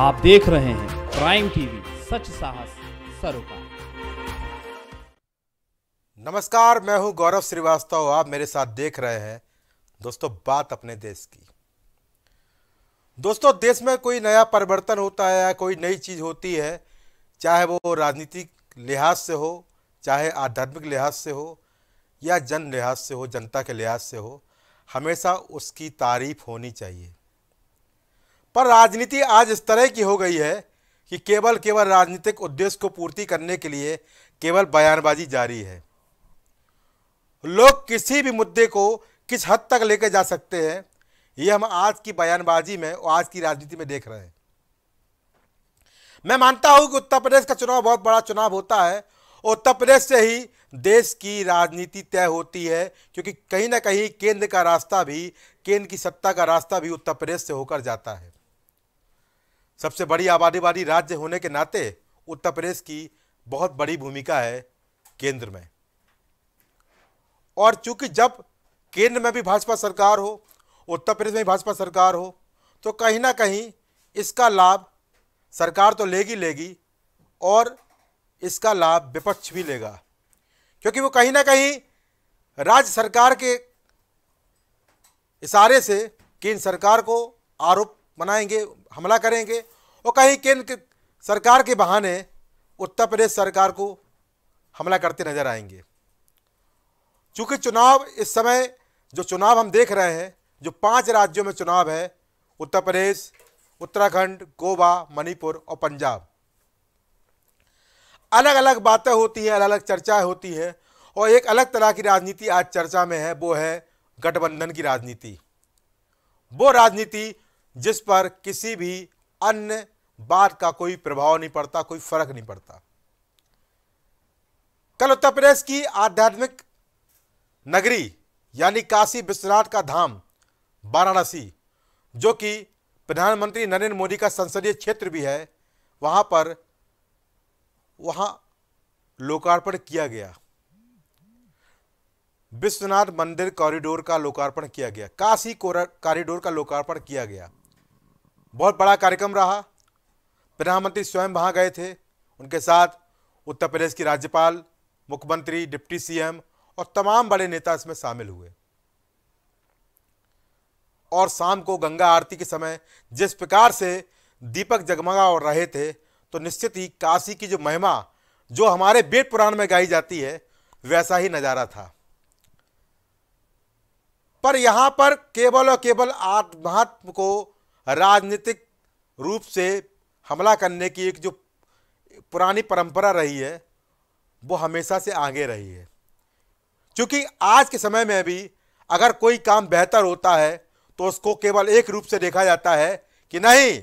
आप देख रहे हैं प्राइम टीवी सच साहस सरोकार नमस्कार मैं हूं गौरव श्रीवास्तव आप मेरे साथ देख रहे हैं दोस्तों बात अपने देश की दोस्तों देश में कोई नया परिवर्तन होता है या कोई नई चीज़ होती है चाहे वो राजनीतिक लिहाज से हो चाहे आध्यात्मिक लिहाज से हो या जन लिहाज से हो जनता के लिहाज से हो हमेशा उसकी तारीफ होनी चाहिए पर राजनीति आज इस तरह की हो गई है कि केवल केवल राजनीतिक उद्देश्य को पूर्ति करने के लिए केवल बयानबाजी जारी है लोग किसी भी मुद्दे को किस हद तक लेकर जा सकते हैं ये हम आज की बयानबाजी में और आज की राजनीति में देख रहे हैं मैं मानता हूं कि उत्तर प्रदेश का चुनाव बहुत बड़ा चुनाव होता है और उत्तर प्रदेश से ही देश की राजनीति तय होती है क्योंकि कहीं ना कहीं केंद्र का रास्ता भी केंद्र की सत्ता का रास्ता भी उत्तर प्रदेश से होकर जाता है सबसे बड़ी आबादी वाली राज्य होने के नाते उत्तर प्रदेश की बहुत बड़ी भूमिका है केंद्र में और चूंकि जब केंद्र में भी भाजपा सरकार हो उत्तर प्रदेश में भी भाजपा सरकार हो तो कहीं ना कहीं इसका लाभ सरकार तो लेगी लेगी और इसका लाभ विपक्ष भी लेगा क्योंकि वो कहीं ना कहीं राज्य सरकार के इशारे से केंद्र सरकार को आरोप मनाएंगे हमला करेंगे और कहीं केंद्र के सरकार के बहाने उत्तर प्रदेश सरकार को हमला करते नजर आएंगे चूंकि चुनाव इस समय जो चुनाव हम देख रहे हैं जो पांच राज्यों में चुनाव है उत्तर प्रदेश उत्तराखंड गोवा मणिपुर और पंजाब अलग अलग बातें होती हैं अलग अलग चर्चाएं होती हैं और एक अलग तरह की राजनीति आज चर्चा में है वो है गठबंधन की राजनीति वो राजनीति जिस पर किसी भी अन्य बात का कोई प्रभाव नहीं पड़ता कोई फर्क नहीं पड़ता कल उत्तर प्रदेश की आध्यात्मिक नगरी यानी काशी विश्वनाथ का धाम वाराणसी जो कि प्रधानमंत्री नरेंद्र मोदी का संसदीय क्षेत्र भी है वहां पर वहाँ लोकार्पण किया गया विश्वनाथ मंदिर कॉरिडोर का लोकार्पण किया गया काशी कॉरिडोर का लोकार्पण किया गया बहुत बड़ा कार्यक्रम रहा प्रधानमंत्री स्वयं वहाँ गए थे उनके साथ उत्तर प्रदेश की राज्यपाल मुख्यमंत्री डिप्टी सीएम और तमाम बड़े नेता इसमें शामिल हुए और शाम को गंगा आरती के समय जिस प्रकार से दीपक जगमगा और रहे थे तो निश्चित ही काशी की जो महिमा जो हमारे वेद पुराण में गाई जाती है वैसा ही नज़ारा था पर यहां पर केवल और केवल आत्मात्म को राजनीतिक रूप से हमला करने की एक जो पुरानी परंपरा रही है वो हमेशा से आगे रही है क्योंकि आज के समय में भी अगर कोई काम बेहतर होता है तो उसको केवल एक रूप से देखा जाता है कि नहीं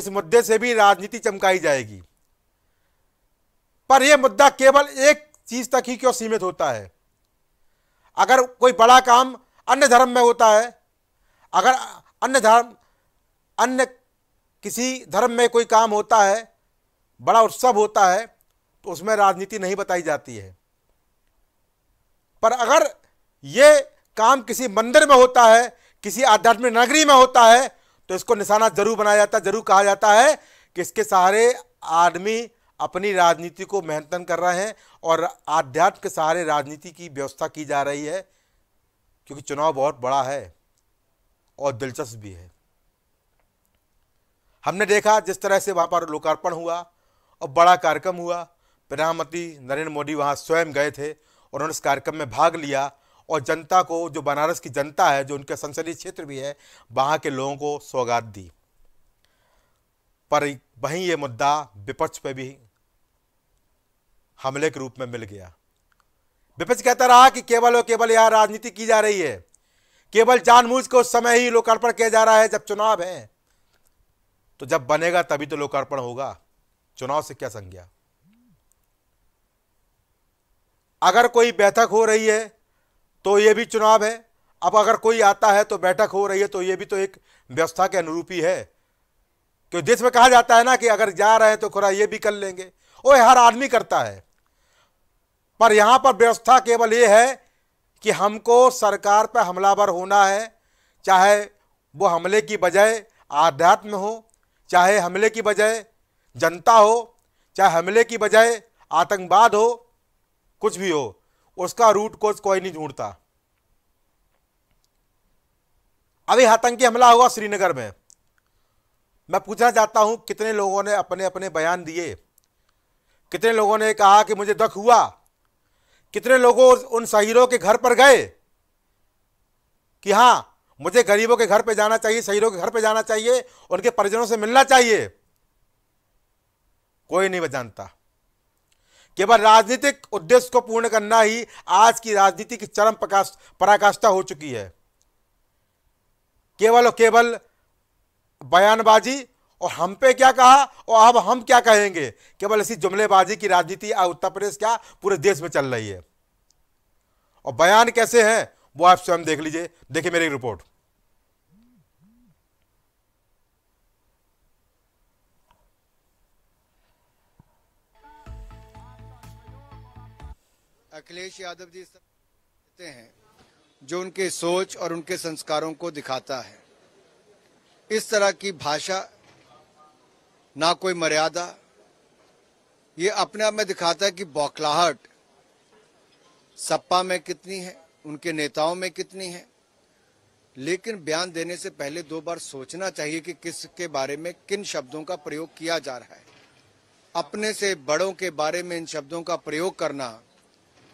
इस मुद्दे से भी राजनीति चमकाई जाएगी पर यह मुद्दा केवल एक चीज तक ही क्यों सीमित होता है अगर कोई बड़ा काम अन्य धर्म में होता है अगर अन्य धर्म अन्य किसी धर्म में कोई काम होता है बड़ा उत्सव होता है तो उसमें राजनीति नहीं बताई जाती है पर अगर ये काम किसी मंदिर में होता है किसी आध्यात्मिक नगरी में होता है तो इसको निशाना जरूर बनाया जाता है जरूर कहा जाता है कि इसके सहारे आदमी अपनी राजनीति को मेहनतन कर रहे हैं और आध्यात्म के सहारे राजनीति की व्यवस्था की जा रही है क्योंकि चुनाव बहुत बड़ा है और दिलचस्प भी है हमने देखा जिस तरह से वहाँ पर लोकार्पण हुआ और बड़ा कार्यक्रम हुआ प्रधानमंत्री नरेंद्र मोदी वहाँ स्वयं गए थे उन्होंने इस कार्यक्रम में भाग लिया और जनता को जो बनारस की जनता है जो उनके संसदीय क्षेत्र भी है वहाँ के लोगों को सौगात दी पर वहीं ये मुद्दा विपक्ष पर भी हमले के रूप में मिल गया विपक्ष कहता रहा कि केवल और केवल यहाँ राजनीति की जा रही है केवल जानबूझ के उस समय ही लोकार्पण किया जा रहा है जब चुनाव है तो जब बनेगा तभी तो लोकार्पण होगा चुनाव से क्या संज्ञा अगर कोई बैठक हो रही है तो यह भी चुनाव है अब अगर कोई आता है तो बैठक हो रही है तो यह भी तो एक व्यवस्था के अनुरूप ही है क्योंकि देश में कहा जाता है ना कि अगर जा रहे हैं तो खुरा ये भी कर लेंगे वो हर आदमी करता है पर यहां पर व्यवस्था केवल ये है कि हमको सरकार पर हमलावर होना है चाहे वो हमले की बजाय आध्यात्म हो चाहे हमले की बजाय जनता हो चाहे हमले की बजाय आतंकवाद हो कुछ भी हो उसका रूट कोज कोई नहीं ढूंढता अभी आतंकी हमला हुआ श्रीनगर में मैं पूछना चाहता हूं कितने लोगों ने अपने अपने बयान दिए कितने लोगों ने कहा कि मुझे दुख हुआ कितने लोगों उन शहीदों के घर पर गए कि हाँ मुझे गरीबों के घर पे जाना चाहिए शहीदों के घर पे जाना चाहिए उनके परिजनों से मिलना चाहिए कोई नहीं जानता केवल राजनीतिक उद्देश्य को पूर्ण करना ही आज की राजनीति की चरम प्रकाश पराकाष्ठा हो चुकी है केवल और केवल बयानबाजी और हम पे क्या कहा और अब हम क्या कहेंगे केवल इसी जुमलेबाजी की राजनीति उत्तर प्रदेश क्या पूरे देश में चल रही है और बयान कैसे हैं वो आप स्वयं देख लीजिए देखिए मेरी रिपोर्ट अखिलेश यादव जी देते हैं जो उनके सोच और उनके संस्कारों को दिखाता है इस तरह की भाषा ना कोई मर्यादा ये अपने आप में दिखाता है कि बौखलाहट सपा में कितनी है उनके नेताओं में कितनी है लेकिन बयान देने से पहले दो बार सोचना चाहिए कि किस के बारे में किन शब्दों का प्रयोग किया जा रहा है अपने से बड़ों के बारे में इन शब्दों का प्रयोग करना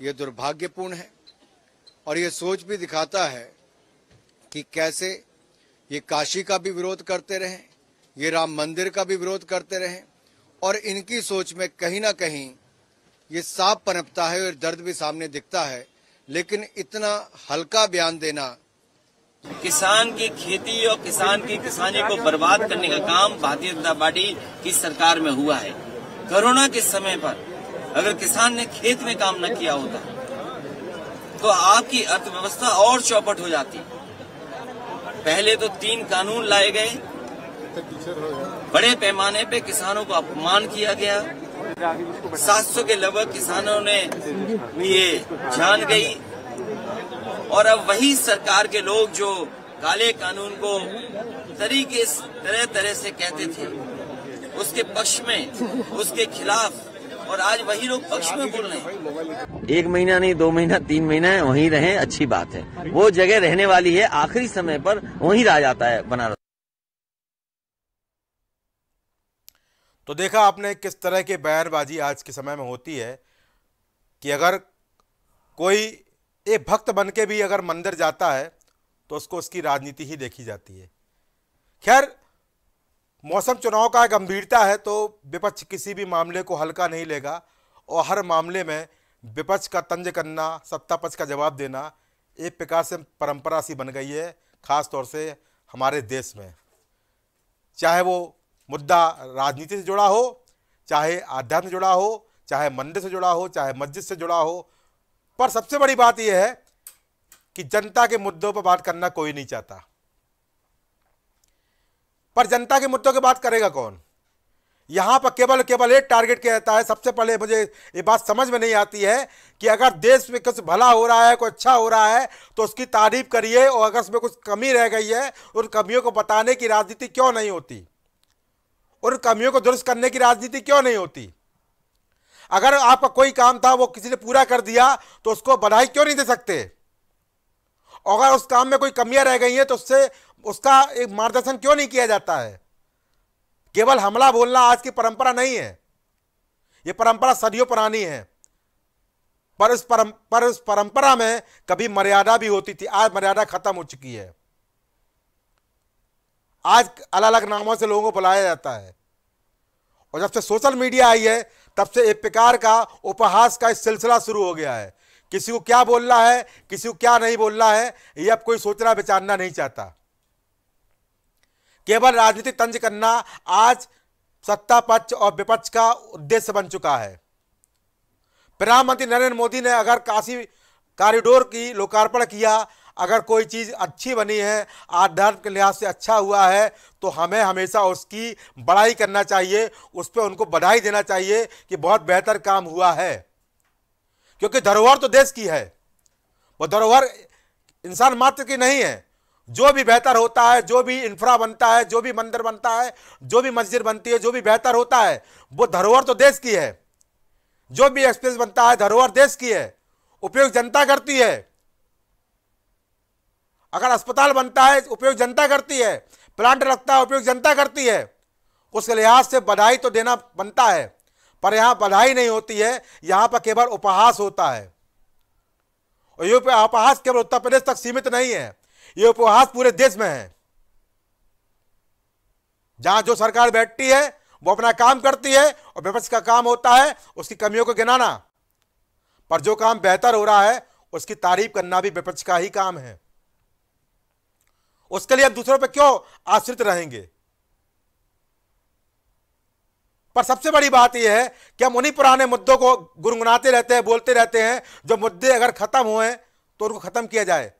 ये दुर्भाग्यपूर्ण है और ये सोच भी दिखाता है कि कैसे ये काशी का भी विरोध करते रहे ये राम मंदिर का भी विरोध करते रहे और इनकी सोच में कहीं ना कहीं ये साफ पनपता है और दर्द भी सामने दिखता है लेकिन इतना हल्का बयान देना किसान की खेती और किसान की किसानी को बर्बाद करने का काम भारतीय जनता पार्टी की सरकार में हुआ है कोरोना के समय पर अगर किसान ने खेत में काम न किया होता तो आपकी अर्थव्यवस्था और चौपट हो जाती पहले तो तीन कानून लाए गए बड़े पैमाने पे किसानों को अपमान किया गया सात सौ के लगभग किसानों ने ये जान गई और अब वही सरकार के लोग जो काले कानून को तरीके तरह तरह से कहते थे उसके पक्ष में उसके खिलाफ और आज वही लोग पक्ष में बोल रहे हैं एक महीना नहीं दो महीना तीन महीना है वहीं रहे अच्छी बात है वो जगह रहने वाली है आखिरी समय पर वही रह जाता है बनारस तो देखा आपने किस तरह के बयानबाजी आज के समय में होती है कि अगर कोई एक भक्त बनके भी अगर मंदिर जाता है तो उसको उसकी राजनीति ही देखी जाती है खैर मौसम चुनाव का गंभीरता है तो विपक्ष किसी भी मामले को हल्का नहीं लेगा और हर मामले में विपक्ष का तंज करना सत्ता पक्ष का जवाब देना एक प्रकार से परंपरा सी बन गई है ख़ास तौर से हमारे देश में चाहे वो मुद्दा राजनीति से जुड़ा हो चाहे आध्यात्म से जुड़ा हो चाहे मंदिर से जुड़ा हो चाहे मस्जिद से जुड़ा हो पर सबसे बड़ी बात यह है कि जनता के मुद्दों पर बात करना कोई नहीं चाहता पर जनता के मुद्दों की बात करेगा कौन यहाँ पर केवल केवल एक टारगेट किया जाता है सबसे पहले मुझे ये बात समझ में नहीं आती है कि अगर देश में कुछ भला हो रहा है कुछ अच्छा हो रहा है तो उसकी तारीफ करिए और अगर उसमें कुछ कमी रह गई है उन कमियों को बताने की राजनीति क्यों नहीं होती उन कमियों को दुरुस्त करने की राजनीति क्यों नहीं होती अगर आपका कोई काम था वो किसी ने पूरा कर दिया तो उसको बधाई क्यों नहीं दे सकते अगर उस काम में कोई कमियां रह गई हैं तो उससे उसका एक मार्गदर्शन क्यों नहीं किया जाता है केवल हमला बोलना आज की परंपरा नहीं है यह परंपरा सदियों पुरानी है पर उस परम पर उस परंपरा में कभी मर्यादा भी होती थी आज मर्यादा खत्म हो चुकी है आज अलग अलग नामों से लोगों को बुलाया जाता है और जब से सोशल मीडिया आई है तब से एक प्रकार का उपहास का सिलसिला शुरू हो गया है किसी को क्या बोलना है किसी को क्या नहीं बोलना है ये अब कोई सोचना विचारना नहीं चाहता केवल राजनीतिक तंज करना आज सत्ता पक्ष और विपक्ष का उद्देश्य बन चुका है प्रधानमंत्री नरेंद्र मोदी ने अगर काशी कॉरिडोर की लोकार्पण किया अगर कोई चीज़ अच्छी बनी है आध्यात्मिक लिहाज से अच्छा हुआ है तो हमें हमेशा उसकी बड़ाई करना चाहिए उस पर उनको बधाई देना चाहिए कि बहुत बेहतर काम हुआ है क्योंकि धरोहर तो देश की है वो धरोहर इंसान मात्र की नहीं है जो भी बेहतर होता है जो भी इंफ्रा बनता है जो भी मंदिर बनता है जो भी मस्जिद बनती है जो भी बेहतर होता है वो धरोहर तो देश की है जो भी एक्सप्रेस बनता है धरोहर देश की है उपयोग जनता करती है अगर अस्पताल बनता है उपयोग जनता करती है प्लांट लगता है उपयोग जनता करती है उस लिहाज से बधाई तो देना बनता है पर यहां बधाई नहीं होती है यहां पर केवल उपहास होता है और ये उपहास केवल उत्तर प्रदेश तक सीमित नहीं है ये उपहास पूरे देश में है जहां जो सरकार बैठती है वो अपना काम करती है और विपक्ष का काम होता है उसकी कमियों को गिनाना पर जो काम बेहतर हो रहा है उसकी तारीफ करना भी विपक्ष का ही काम है उसके लिए हम दूसरों पर क्यों आश्रित रहेंगे पर सबसे बड़ी बात यह है कि हम उन्हीं पुराने मुद्दों को गुनगुनाते रहते हैं बोलते रहते हैं जो मुद्दे अगर खत्म हुए तो उनको खत्म किया जाए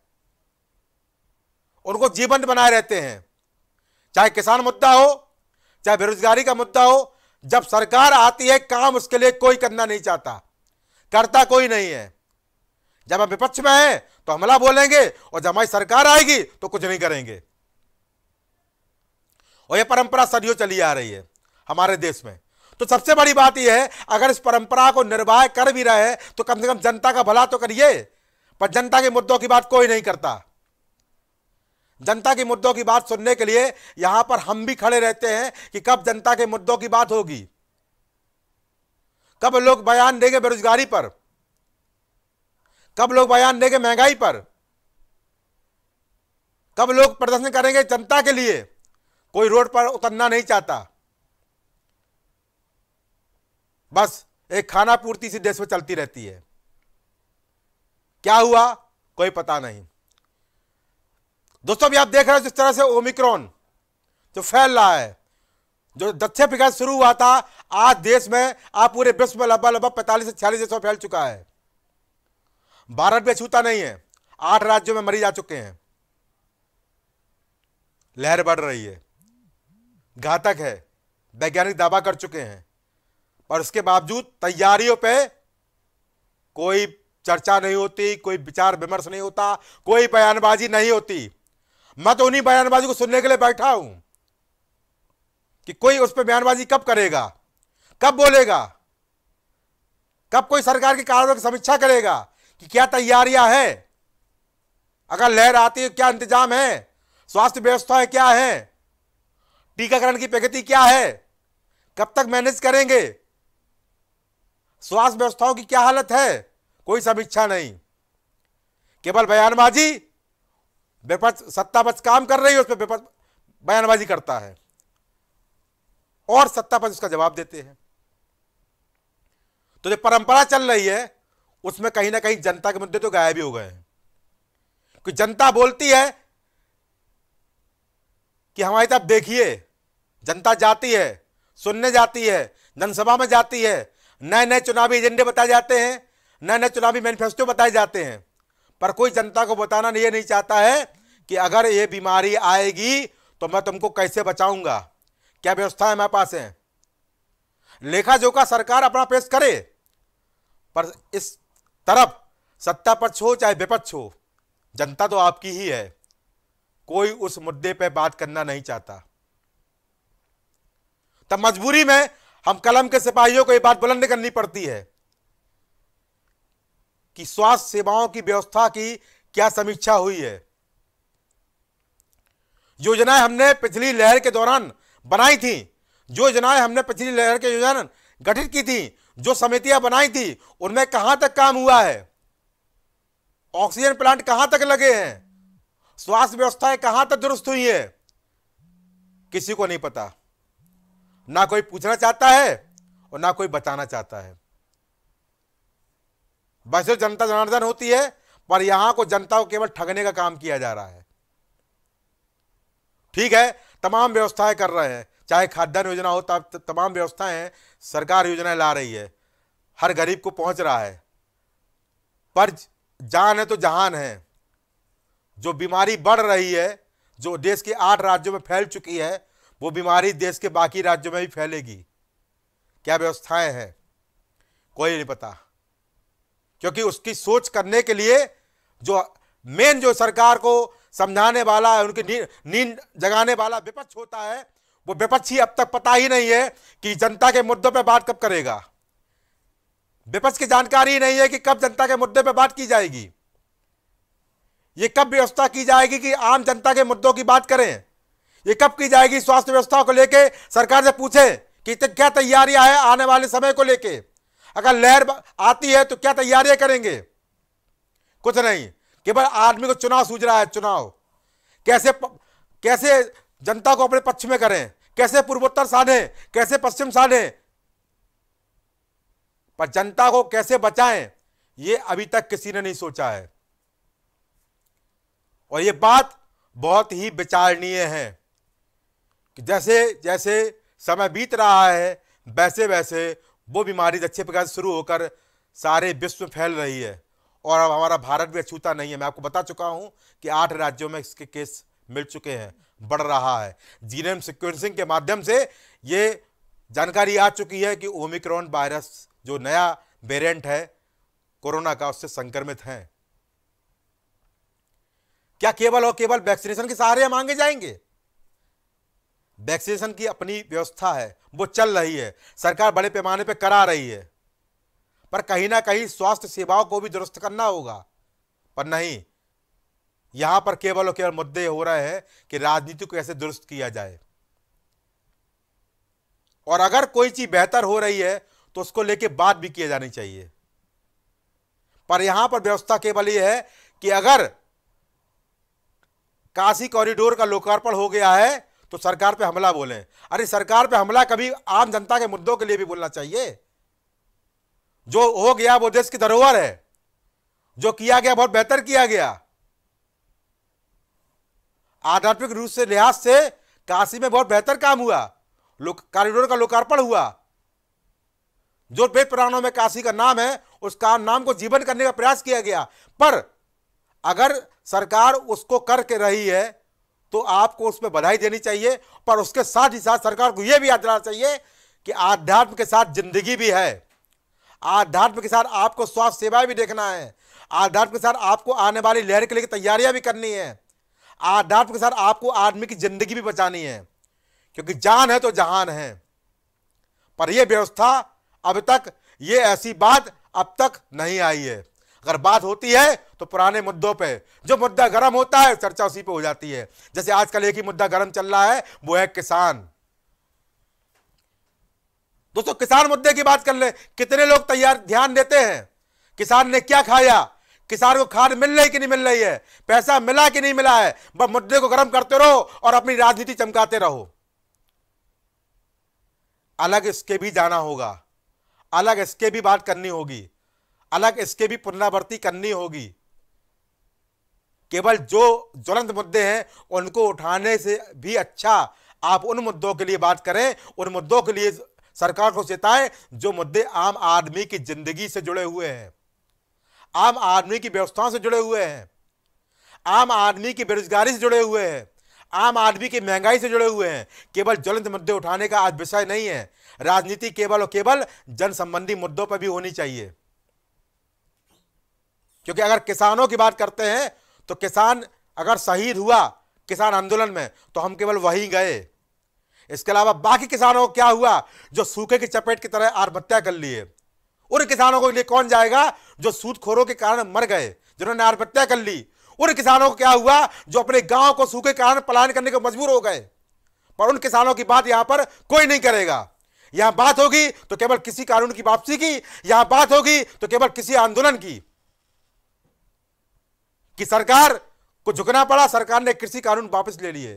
उनको जीवंत बनाए रहते हैं चाहे किसान मुद्दा हो चाहे बेरोजगारी का मुद्दा हो जब सरकार आती है काम उसके लिए कोई करना नहीं चाहता करता कोई नहीं है जब हम विपक्ष में हैं तो हमला बोलेंगे और जब हमारी सरकार आएगी तो कुछ नहीं करेंगे और यह परंपरा सदियों चली आ रही है हमारे देश में तो सबसे बड़ी बात यह है अगर इस परंपरा को निर्वाह कर भी रहे हैं तो कम से कम जनता का भला तो करिए पर जनता के मुद्दों की बात कोई नहीं करता जनता के मुद्दों की बात सुनने के लिए यहां पर हम भी खड़े रहते हैं कि कब जनता के मुद्दों की बात होगी कब लोग बयान देंगे बेरोजगारी पर कब लोग बयान देंगे महंगाई पर कब लोग प्रदर्शन करेंगे जनता के लिए कोई रोड पर उतरना नहीं चाहता बस एक खाना पूर्ति इसी देश में चलती रहती है क्या हुआ कोई पता नहीं दोस्तों अभी आप देख रहे हो जिस तरह से ओमिक्रॉन जो फैल रहा है जो दक्षिण अफ्रीका शुरू हुआ था आज देश में आप पूरे विश्व में लगभग लगभग पैंतालीस से छियालीस देशों में फैल चुका है भारत भी छूता नहीं है आठ राज्यों में मरीज आ चुके हैं लहर बढ़ रही है घातक है वैज्ञानिक दावा कर चुके हैं पर उसके बावजूद तैयारियों पे कोई चर्चा नहीं होती कोई विचार विमर्श नहीं होता कोई बयानबाजी नहीं होती मैं तो उन्हीं बयानबाजी को सुनने के लिए बैठा हूं कि कोई उस पर बयानबाजी कब करेगा कब बोलेगा कब कोई सरकार के कारणों की समीक्षा करेगा कि क्या तैयारियां हैं अगर लहर आती है क्या इंतजाम है स्वास्थ्य व्यवस्थाएं क्या है टीकाकरण की प्रगति क्या है कब तक मैनेज करेंगे स्वास्थ्य व्यवस्थाओं की क्या हालत है कोई समीक्षा नहीं केवल बयानबाजी विपक्ष सत्ता पक्ष काम कर रही है उस पर विपक्ष बयानबाजी करता है और सत्ता पक्ष उसका जवाब देते हैं तो जो परंपरा चल रही है उसमें कहीं ना कहीं जनता के मुद्दे तो गायब ही हो गए हैं क्योंकि जनता बोलती है कि हमारी तरफ देखिए जनता जाती है सुनने जाती है जनसभा में जाती है नए नए चुनावी एजेंडे बताए जाते हैं नए नए चुनावी मैनिफेस्टो बताए जाते हैं पर कोई जनता को बताना ये नहीं चाहता है कि अगर ये बीमारी आएगी तो मैं तुमको कैसे बचाऊंगा क्या व्यवस्था है मेरे पास है लेखा जोखा सरकार अपना पेश करे पर इस तरफ सत्ता पक्ष हो चाहे विपक्ष हो जनता तो आपकी ही है कोई उस मुद्दे पर बात करना नहीं चाहता तब मजबूरी में हम कलम के सिपाहियों को यह बात बुलंद करनी पड़ती है कि स्वास्थ्य सेवाओं की व्यवस्था की क्या समीक्षा हुई है योजनाएं हमने पिछली लहर के दौरान बनाई थी योजनाएं हमने पिछली लहर के योजना गठित की थी जो समितियां बनाई थी उनमें कहां तक काम हुआ है ऑक्सीजन प्लांट कहां तक लगे हैं स्वास्थ्य व्यवस्थाएं कहां तक दुरुस्त हुई है किसी को नहीं पता ना कोई पूछना चाहता है और ना कोई बताना चाहता है वैसे जनता जनार्दन होती है पर यहां को जनता को केवल ठगने का काम किया जा रहा है ठीक है तमाम व्यवस्थाएं कर रहे हैं चाहे खाद्यान्न योजना हो तमाम व्यवस्थाएं सरकार योजनाएं ला रही है हर गरीब को पहुंच रहा है पर जान है तो जहान है जो बीमारी बढ़ रही है जो देश के आठ राज्यों में फैल चुकी है वो बीमारी देश के बाकी राज्यों में भी फैलेगी क्या व्यवस्थाएं हैं कोई नहीं पता क्योंकि उसकी सोच करने के लिए जो मेन जो सरकार को समझाने वाला है उनकी नींद जगाने वाला विपक्ष होता है वो विपक्ष ही अब तक पता ही नहीं है कि जनता के मुद्दों पर बात कब करेगा विपक्ष की जानकारी ही नहीं है कि कब जनता के मुद्दे पर बात की जाएगी ये कब व्यवस्था की जाएगी कि आम जनता के मुद्दों की बात करें ये कब की जाएगी स्वास्थ्य व्यवस्था को लेके सरकार से पूछे कि क्या तैयारियां है आने वाले समय को लेके अगर लहर आती है तो क्या तैयारियां करेंगे कुछ नहीं केवल आदमी को चुनाव सूझ रहा है चुनाव कैसे प, कैसे जनता को अपने पक्ष में करें कैसे पूर्वोत्तर साधे कैसे पश्चिम साधे पर जनता को कैसे बचाएं ये अभी तक किसी ने नहीं सोचा है और ये बात बहुत ही विचारणीय है कि जैसे जैसे समय बीत रहा है वैसे वैसे वो बीमारी अच्छे प्रकार से शुरू होकर सारे विश्व में फैल रही है और अब हमारा भारत भी अछूता नहीं है मैं आपको बता चुका हूँ कि आठ राज्यों में इसके केस मिल चुके हैं बढ़ रहा है जीनम सिक्वेंसिंग के माध्यम से ये जानकारी आ चुकी है कि ओमिक्रॉन वायरस जो नया वेरिएंट है कोरोना का उससे संक्रमित हैं क्या केवल और केवल वैक्सीनेशन के सहारे मांगे जाएंगे वैक्सीनेशन की अपनी व्यवस्था है वो चल रही है सरकार बड़े पैमाने पर करा रही है पर कहीं ना कहीं स्वास्थ्य सेवाओं को भी दुरुस्त करना होगा पर नहीं यहाँ पर केवल और केवल मुद्दे हो रहे हैं कि राजनीति को कैसे दुरुस्त किया जाए और अगर कोई चीज़ बेहतर हो रही है तो उसको लेके बात भी किया जानी चाहिए पर यहां पर व्यवस्था केवल यह है कि अगर काशी कॉरिडोर का लोकार्पण हो गया है तो सरकार पे हमला बोले अरे सरकार पे हमला कभी आम जनता के मुद्दों के लिए भी बोलना चाहिए जो हो गया वो देश की धरोहर है जो किया गया बहुत बेहतर किया गया आध्यात्मिक रूप से लिहाज से काशी में बहुत बेहतर काम हुआ कॉरिडोर का लोकार्पण हुआ जो वेद प्राणों में काशी का नाम है उस काम नाम को जीवन करने का प्रयास किया गया पर अगर सरकार उसको करके रही है तो आपको उसमें बधाई देनी चाहिए पर उसके साथ ही साथ सरकार को यह भी याद दिलाना चाहिए कि आध्यात्म के साथ जिंदगी भी है आध्यात्म के साथ आपको स्वास्थ्य सेवाएं भी देखना है आध्यात्म के साथ आपको आने वाली लहर के लिए तैयारियां भी करनी है आध्यात्म के साथ आपको आदमी की जिंदगी भी बचानी है क्योंकि जान है तो जहान है पर यह व्यवस्था अब तक ये ऐसी बात अब तक नहीं आई है अगर बात होती है तो पुराने मुद्दों पे जो मुद्दा गर्म होता है चर्चा उसी पे हो जाती है जैसे आजकल एक ही मुद्दा गर्म चल रहा है वो है किसान दोस्तों किसान मुद्दे की बात कर ले कितने लोग तैयार ध्यान देते हैं किसान ने क्या खाया किसान को खाद मिल रही कि नहीं मिल रही है पैसा मिला कि नहीं मिला है बस मुद्दे को गर्म करते रहो और अपनी राजनीति चमकाते रहो अलग इसके भी जाना होगा अलग इसके भी बात करनी होगी अलग इसके भी पुनरावृत्ति करनी होगी केवल जो ज्वलंत मुद्दे हैं उनको उठाने से भी अच्छा आप उन मुद्दों के लिए बात करें उन मुद्दों के लिए सरकार को चेताएं जो मुद्दे आम आदमी की जिंदगी से जुड़े हुए हैं आम आदमी की व्यवस्थाओं से जुड़े हुए हैं आम आदमी की बेरोजगारी से जुड़े हुए हैं आम आदमी की महंगाई से जुड़े हुए हैं केवल ज्वलंत मुद्दे उठाने का आज विषय नहीं है राजनीति केवल और केवल जन संबंधी मुद्दों पर भी होनी चाहिए क्योंकि अगर किसानों की बात करते हैं तो किसान अगर शहीद हुआ किसान आंदोलन में तो हम केवल वहीं गए इसके अलावा बाकी किसानों को क्या हुआ जो सूखे की चपेट की तरह आत्महत्या कर लिए उन किसानों को लिए कौन जाएगा जो सूदखोरों के कारण मर गए जिन्होंने आत्महत्या कर ली उन किसानों को क्या हुआ जो अपने गांव को सूखे कारण पलायन करने को मजबूर हो गए पर उन किसानों की बात यहां पर कोई नहीं करेगा यहां बात होगी तो केवल किसी कानून की वापसी की यहां बात होगी तो केवल किसी आंदोलन की कि सरकार को झुकना पड़ा सरकार ने कृषि कानून वापस ले लिए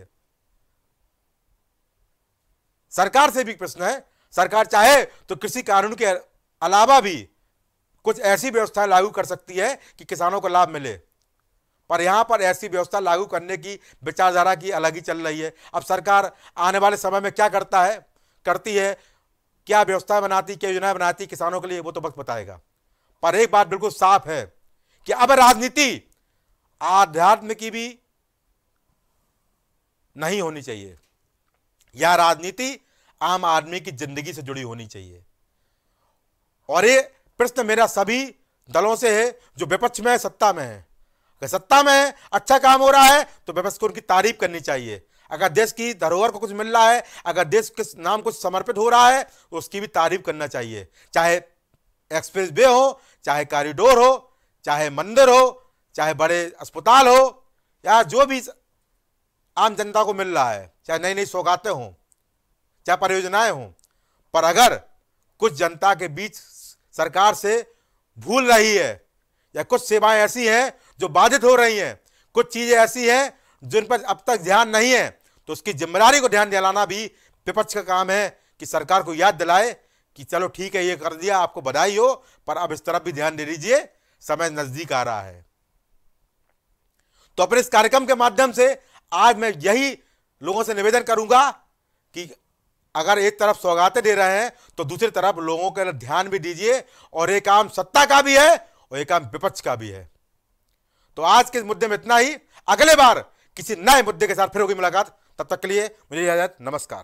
सरकार से भी प्रश्न है सरकार चाहे तो कृषि कानून के अलावा भी कुछ ऐसी व्यवस्थाएं लागू कर सकती है कि किसानों को लाभ मिले पर यहां पर ऐसी व्यवस्था लागू करने की विचारधारा की अलग ही चल रही है अब सरकार आने वाले समय में क्या करता है करती है क्या व्यवस्था बनाती क्या योजनाएं बनाती किसानों के लिए वो तो वक्त बताएगा पर एक बात बिल्कुल साफ है कि अब राजनीति आध्यात्म की भी नहीं होनी चाहिए यह राजनीति आम आदमी की जिंदगी से जुड़ी होनी चाहिए और ये प्रश्न मेरा सभी दलों से है जो विपक्ष में है सत्ता में है अगर सत्ता में है अच्छा काम हो रहा है तो विपक्ष को उनकी तारीफ करनी चाहिए अगर देश की धरोहर को कुछ मिल रहा है अगर देश के नाम कुछ समर्पित हो रहा है तो उसकी भी तारीफ करना चाहिए चाहे एक्सप्रेस वे हो चाहे कॉरिडोर हो चाहे मंदिर हो चाहे बड़े अस्पताल हो या जो भी आम जनता को मिल रहा है चाहे नई नई सौगातें हों चाहे परियोजनाएं हों पर अगर कुछ जनता के बीच सरकार से भूल रही है या कुछ सेवाएं ऐसी हैं जो बाधित हो रही हैं कुछ चीज़ें ऐसी हैं जिन पर अब तक ध्यान नहीं है तो उसकी जिम्मेदारी को ध्यान दिलाना भी विपक्ष का काम है कि सरकार को याद दिलाए कि चलो ठीक है ये कर दिया आपको बधाई हो पर अब इस तरफ भी ध्यान दे दीजिए समय नज़दीक आ रहा है तो अपने इस कार्यक्रम के माध्यम से आज मैं यही लोगों से निवेदन करूंगा कि अगर एक तरफ सौगातें दे रहे हैं तो दूसरी तरफ लोगों के ध्यान भी दीजिए और एक काम सत्ता का भी है और एक काम विपक्ष का भी है तो आज के मुद्दे में इतना ही अगले बार किसी नए मुद्दे के साथ फिर होगी मुलाकात तब तक के लिए मुझे इजाजत नमस्कार